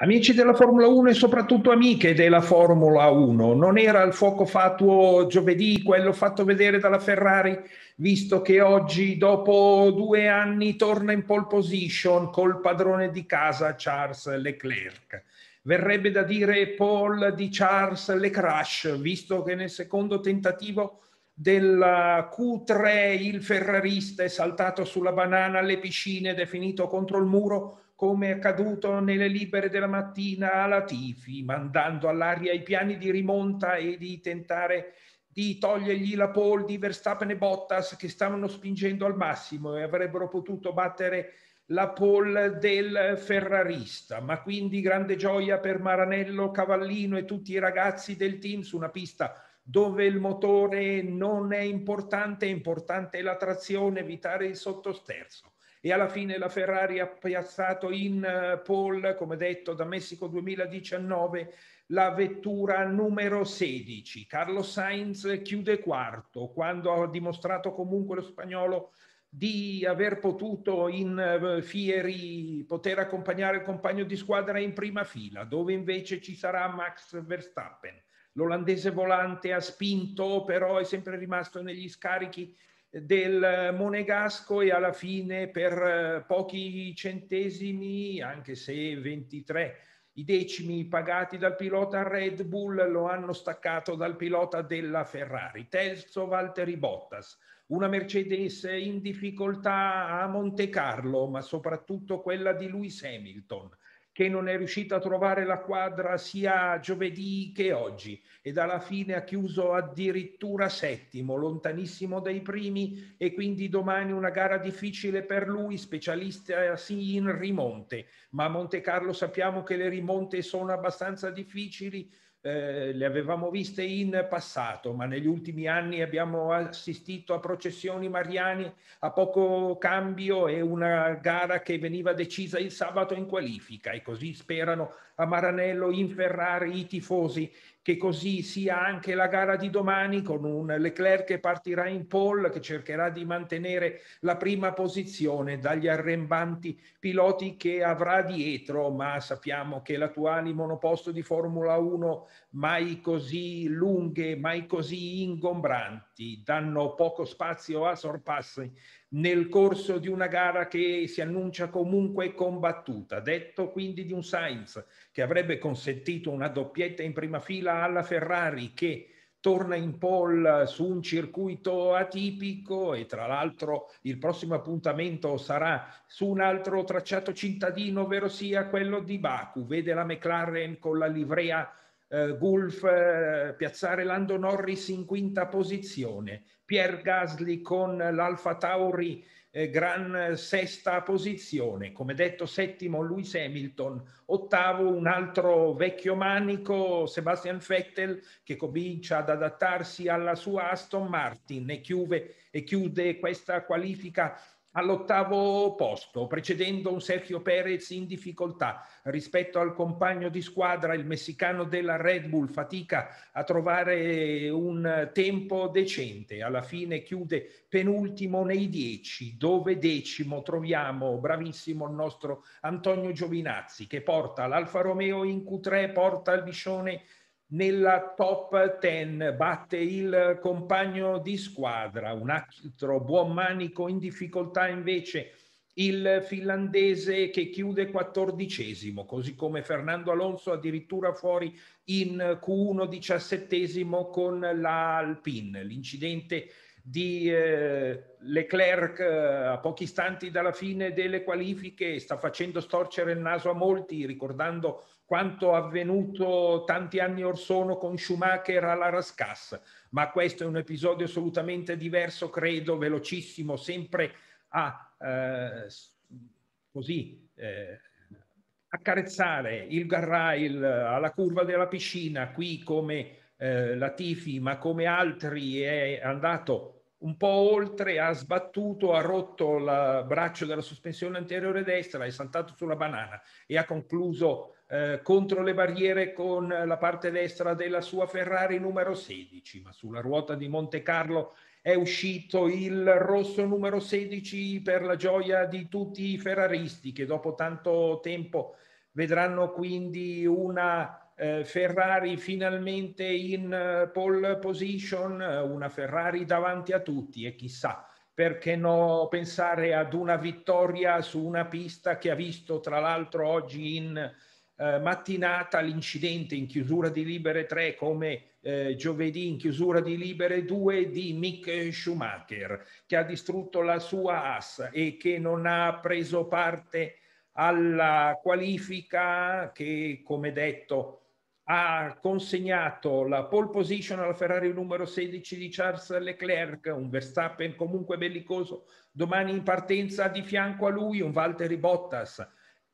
Amici della Formula 1 e soprattutto amiche della Formula 1, non era il fuoco fatuo giovedì quello fatto vedere dalla Ferrari, visto che oggi dopo due anni torna in pole position col padrone di casa Charles Leclerc. Verrebbe da dire Paul di Charles Leclerc, visto che nel secondo tentativo della Q3 il ferrarista è saltato sulla banana alle piscine ed è finito contro il muro come è accaduto nelle libere della mattina alla Tifi, mandando all'aria i piani di rimonta e di tentare di togliergli la pole di Verstappen e Bottas che stavano spingendo al massimo e avrebbero potuto battere la pole del ferrarista. Ma quindi grande gioia per Maranello, Cavallino e tutti i ragazzi del team su una pista dove il motore non è importante, è importante la trazione, evitare il sottosterzo e alla fine la Ferrari ha piazzato in eh, pole, come detto, da Messico 2019 la vettura numero 16. Carlo Sainz chiude quarto quando ha dimostrato comunque lo spagnolo di aver potuto in eh, Fieri poter accompagnare il compagno di squadra in prima fila, dove invece ci sarà Max Verstappen l'olandese volante ha spinto, però è sempre rimasto negli scarichi eh, del eh, Monegasco e alla fine per eh, pochi centesimi, anche se 23, i decimi pagati dal pilota Red Bull lo hanno staccato dal pilota della Ferrari. Terzo Valtteri Bottas, una Mercedes in difficoltà a Monte Carlo, ma soprattutto quella di Lewis Hamilton che non è riuscito a trovare la quadra sia giovedì che oggi e dalla fine ha chiuso addirittura settimo, lontanissimo dai primi e quindi domani una gara difficile per lui, specialista sì in rimonte, ma a Monte Carlo sappiamo che le rimonte sono abbastanza difficili eh, le avevamo viste in passato, ma negli ultimi anni abbiamo assistito a processioni mariani a poco cambio e una gara che veniva decisa il sabato in qualifica e così sperano a Maranello inferrare i tifosi che così sia anche la gara di domani con un Leclerc che partirà in pole, che cercherà di mantenere la prima posizione dagli arrembanti piloti che avrà dietro, ma sappiamo che l'attuale monoposto di Formula 1 mai così lunghe, mai così ingombranti, danno poco spazio a sorpassi nel corso di una gara che si annuncia comunque combattuta. Detto quindi di un Sainz che avrebbe consentito una doppietta in prima fila alla Ferrari che torna in pole su un circuito atipico e tra l'altro il prossimo appuntamento sarà su un altro tracciato cittadino, ovvero sia quello di Baku. Vede la McLaren con la livrea eh, Gulf eh, piazzare Lando Norris in quinta posizione, Pierre Gasly con l'Alfa Tauri eh, gran sesta posizione, come detto settimo Lewis Hamilton, ottavo un altro vecchio manico Sebastian Vettel che comincia ad adattarsi alla sua Aston Martin e, chiude, e chiude questa qualifica all'ottavo posto, precedendo un Sergio Perez in difficoltà rispetto al compagno di squadra, il messicano della Red Bull fatica a trovare un tempo decente, alla fine chiude penultimo nei dieci, dove decimo troviamo bravissimo il nostro Antonio Giovinazzi che porta l'Alfa Romeo in Q3, porta il Biscione nella top 10 batte il compagno di squadra, un altro buon manico in difficoltà invece il finlandese che chiude quattordicesimo, così come Fernando Alonso addirittura fuori in Q1 diciassettesimo con l'Alpin. L'incidente di eh, Leclerc eh, a pochi istanti dalla fine delle qualifiche sta facendo storcere il naso a molti, ricordando quanto avvenuto tanti anni or sono con Schumacher alla Rascas. Ma questo è un episodio assolutamente diverso, credo, velocissimo, sempre a eh, così. Eh, accarezzare il garrail alla curva della piscina, qui come eh, Latifi, ma come altri è andato un po' oltre, ha sbattuto, ha rotto il braccio della sospensione anteriore destra, è saltato sulla banana e ha concluso eh, contro le barriere con la parte destra della sua Ferrari numero 16, ma sulla ruota di Monte Carlo è uscito il rosso numero 16 per la gioia di tutti i ferraristi che dopo tanto tempo vedranno quindi una eh, Ferrari finalmente in eh, pole position, eh, una Ferrari davanti a tutti e chissà perché no pensare ad una vittoria su una pista che ha visto tra l'altro oggi in eh, mattinata l'incidente in chiusura di Libere 3 come eh, giovedì in chiusura di Libere 2 di Mick Schumacher che ha distrutto la sua as e che non ha preso parte alla qualifica che come detto ha consegnato la pole position alla Ferrari numero 16 di Charles Leclerc, un Verstappen comunque bellicoso, domani in partenza di fianco a lui un Valtteri Bottas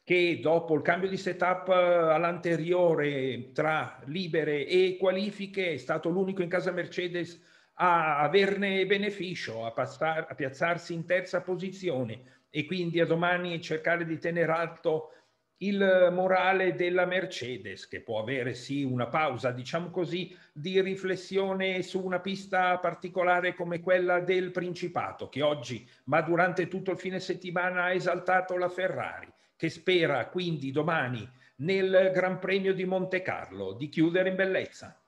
che dopo il cambio di setup eh, all'anteriore tra libere e qualifiche è stato l'unico in casa Mercedes a averne beneficio, a, passar, a piazzarsi in terza posizione e quindi a domani cercare di tenere alto il morale della Mercedes, che può avere sì una pausa, diciamo così, di riflessione su una pista particolare come quella del Principato, che oggi, ma durante tutto il fine settimana, ha esaltato la Ferrari, che spera quindi domani nel Gran Premio di Monte Carlo di chiudere in bellezza.